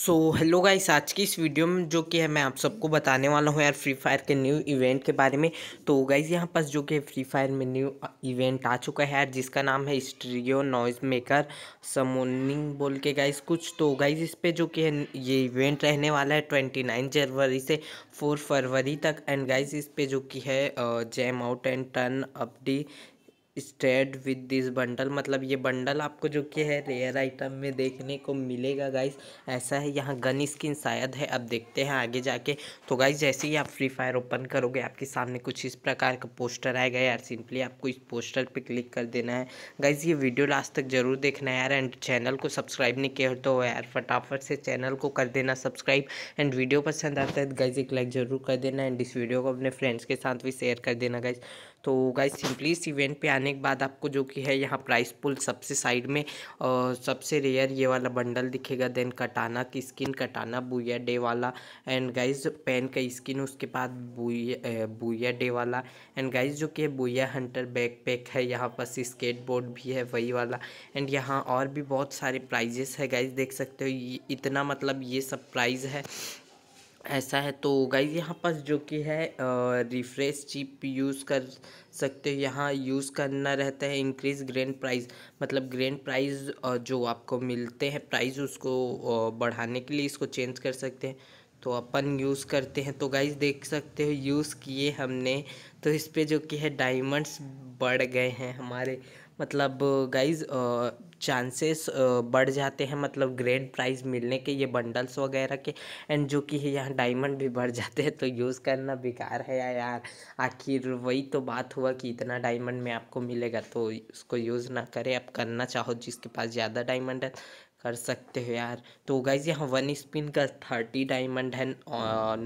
so hello guys आज की इस वीडियो में जो कि है मैं आप सबको बताने वाला हूँ यार फ्री फायर के न्यू इवेंट के बारे में तो गाइस यहाँ पास जो कि फ्री फायर में न्यू इवेंट आ चुका है यार जिसका नाम है स्ट्रियो नॉइज मेकर समोनिंग बोल के गाइस कुछ तो गाइस इस पर जो कि है ये इवेंट रहने वाला है ट्वेंटी नाइन जनवरी से फोर फरवरी तक एंड गाइज इस पर जो कि है jam out and turn updated with this bundle मतलब ये बंडल आपको जो कि है रेयर आइटम में देखने को मिलेगा गाइस ऐसा है यहाँ गन स्किन शायद है अब देखते हैं आगे जाके तो गाइस जैसे ही आप फ्री फायर ओपन करोगे आपके सामने कुछ इस प्रकार का पोस्टर आएगा यार सिंपली आपको इस पोस्टर पे क्लिक कर देना है गाइस ये वीडियो लास्ट तक जरूर देखना है यार एंड चैनल को सब्सक्राइब नहीं किया तो यार फटाफट से चैनल को कर देना सब्सक्राइब एंड वीडियो पसंद आता है तो गाइज एक लाइक ज़रूर कर देना एंड इस वीडियो को अपने फ्रेंड्स के साथ भी शेयर कर देना गाइज तो गाइस सिंपली इस इवेंट पे आने के बाद आपको जो कि है यहाँ प्राइस पुल सबसे साइड में और सबसे रेयर ये वाला बंडल दिखेगा देन कटाना की स्किन कटाना बुया डे वाला एंड गाइस पेन का स्किन उसके बाद बुया बुया डे वाला एंड गाइस जो कि बुया हंटर बैक पैक है यहाँ पास स्केट बोर्ड भी है वही वाला एंड यहाँ और भी बहुत सारे प्राइजेस है गाइज देख सकते हो इतना मतलब ये सब प्राइज़ है ऐसा है तो गाइज यहाँ पर जो कि है रिफ्रेश चिप यूज़ कर सकते हो यहाँ यूज़ करना रहता है इंक्रीज ग्रैंड प्राइस मतलब ग्रैंड प्राइस जो आपको मिलते हैं प्राइस उसको बढ़ाने के लिए इसको चेंज कर सकते हैं तो अपन यूज़ करते हैं तो गाइज देख सकते हो यूज़ किए हमने तो इस पर जो कि है डायमंड्स बढ़ गए हैं हमारे मतलब गाइज चांसेस बढ़ जाते हैं मतलब ग्रैंड प्राइज़ मिलने के ये बंडल्स वगैरह के एंड जो कि यहाँ डायमंड भी बढ़ जाते हैं तो यूज़ करना बेकार है यार आखिर वही तो बात हुआ कि इतना डायमंड में आपको मिलेगा तो उसको यूज़ ना करें आप करना चाहो जिसके पास ज़्यादा डायमंड है कर सकते हो यार तो गाइज यहाँ वन स्पिन का थर्टी डायमंड है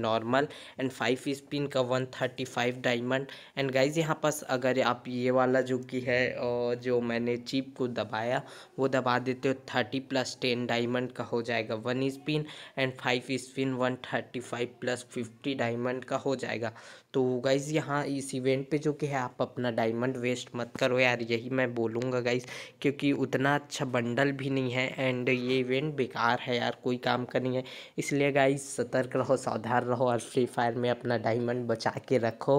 नॉर्मल एंड फाइव स्पिन का one thirty five diamond and guys यहाँ पास अगर आप ये वाला जो कि है uh, जो मैंने चिप को दबाया वो दबा देते हो थर्टी प्लस टेन डायमंड का हो जाएगा one spin and five spin one thirty five plus fifty diamond का हो जाएगा तो गाइज़ यहाँ इस इवेंट पे जो कि है आप अपना डायमंड वेस्ट मत करो यार यही मैं बोलूँगा गाइज़ क्योंकि उतना अच्छा बंडल भी नहीं है एंड एंड ये इवेंट बेकार है यार कोई काम का नहीं है इसलिए गाइस सतर्क रहो सावधान रहो और फ्री फायर में अपना डायमंड बचा के रखो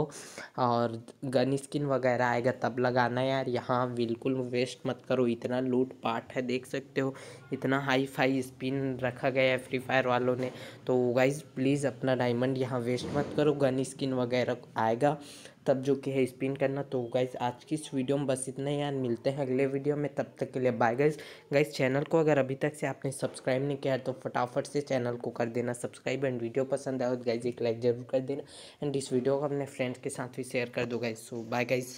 और गन स्किन वगैरह आएगा तब लगाना यार यहाँ बिल्कुल वेस्ट मत करो इतना लूट पाट है देख सकते हो इतना हाई फाई स्पिन रखा गया है फ्री फायर वालों ने तो गाइज प्लीज़ अपना डायमंड यहाँ वेस्ट मत करो गन स्किन वगैरह आएगा तब जो कि है स्पिन करना तो गाइज आज की इस वीडियो में बस इतना ही यार मिलते हैं अगले वीडियो में तब तक के लिए बाय गाइज गाइज चैनल को अगर अभी तक से आपने सब्सक्राइब नहीं किया है तो फटाफट से चैनल को कर देना सब्सक्राइब एंड वीडियो पसंद आए तो गाइज एक लाइक ज़रूर कर देना एंड इस वीडियो को अपने फ्रेंड्स के साथ भी शेयर कर दो गाइज सो बाय गाइज़